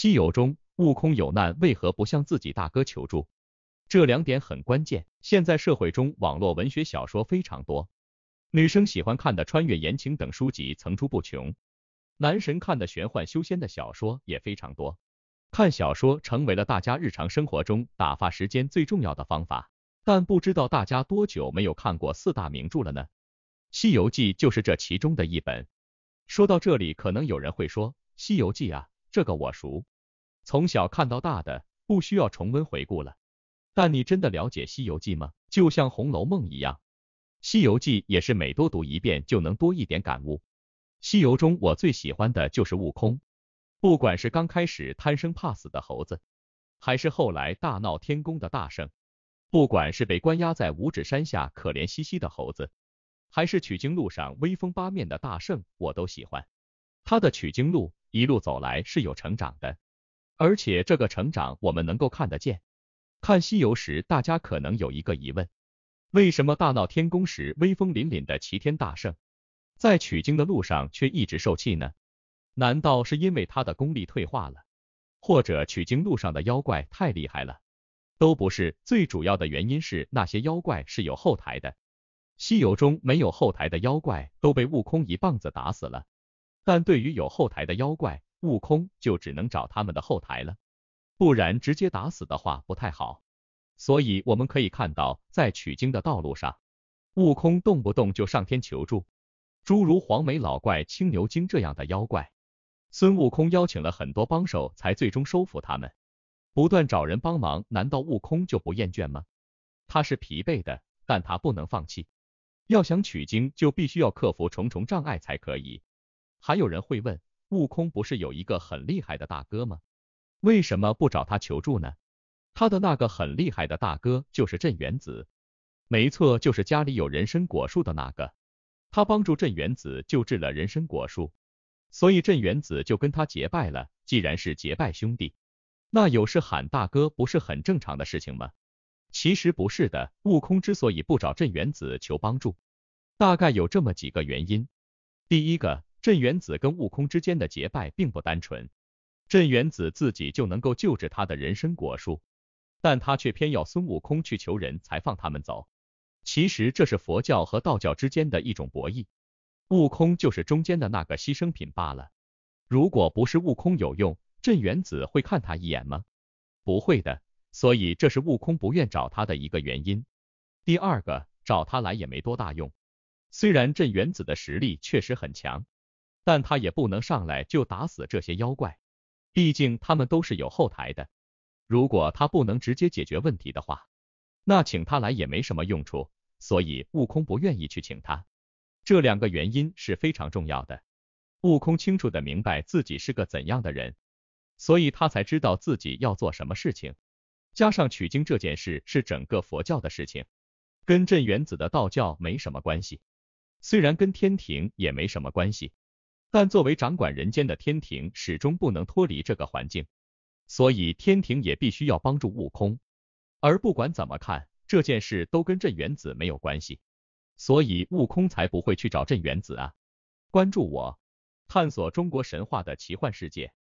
西游中，悟空有难，为何不向自己大哥求助？这两点很关键。现在社会中，网络文学小说非常多，女生喜欢看的穿越、言情等书籍层出不穷，男神看的玄幻、修仙的小说也非常多。看小说成为了大家日常生活中打发时间最重要的方法。但不知道大家多久没有看过四大名著了呢？《西游记》就是这其中的一本。说到这里，可能有人会说，《西游记》啊，这个我熟。从小看到大的，不需要重温回顾了。但你真的了解《西游记》吗？就像《红楼梦》一样，《西游记》也是每多读一遍就能多一点感悟。西游中我最喜欢的就是悟空，不管是刚开始贪生怕死的猴子，还是后来大闹天宫的大圣，不管是被关押在五指山下可怜兮兮的猴子，还是取经路上威风八面的大圣，我都喜欢。他的取经路一路走来是有成长的。而且这个成长我们能够看得见。看西游时，大家可能有一个疑问：为什么大闹天宫时威风凛凛的齐天大圣，在取经的路上却一直受气呢？难道是因为他的功力退化了，或者取经路上的妖怪太厉害了？都不是，最主要的原因是那些妖怪是有后台的。西游中没有后台的妖怪都被悟空一棒子打死了，但对于有后台的妖怪，悟空就只能找他们的后台了，不然直接打死的话不太好。所以我们可以看到，在取经的道路上，悟空动不动就上天求助，诸如黄眉老怪、青牛精这样的妖怪，孙悟空邀请了很多帮手才最终收服他们。不断找人帮忙，难道悟空就不厌倦吗？他是疲惫的，但他不能放弃。要想取经，就必须要克服重重障碍才可以。还有人会问。悟空不是有一个很厉害的大哥吗？为什么不找他求助呢？他的那个很厉害的大哥就是镇元子，没错，就是家里有人参果树的那个。他帮助镇元子救治了人参果树，所以镇元子就跟他结拜了。既然是结拜兄弟，那有事喊大哥不是很正常的事情吗？其实不是的，悟空之所以不找镇元子求帮助，大概有这么几个原因。第一个。镇元子跟悟空之间的结拜并不单纯，镇元子自己就能够救治他的人参果树，但他却偏要孙悟空去求人才放他们走。其实这是佛教和道教之间的一种博弈，悟空就是中间的那个牺牲品罢了。如果不是悟空有用，镇元子会看他一眼吗？不会的，所以这是悟空不愿找他的一个原因。第二个，找他来也没多大用，虽然镇元子的实力确实很强。但他也不能上来就打死这些妖怪，毕竟他们都是有后台的。如果他不能直接解决问题的话，那请他来也没什么用处。所以悟空不愿意去请他，这两个原因是非常重要的。悟空清楚的明白自己是个怎样的人，所以他才知道自己要做什么事情。加上取经这件事是整个佛教的事情，跟镇元子的道教没什么关系，虽然跟天庭也没什么关系。但作为掌管人间的天庭，始终不能脱离这个环境，所以天庭也必须要帮助悟空。而不管怎么看，这件事都跟镇元子没有关系，所以悟空才不会去找镇元子啊。关注我，探索中国神话的奇幻世界。